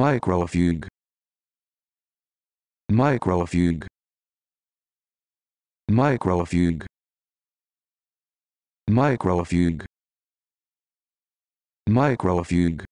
microfugue microfugue microfugue microfugue microfugue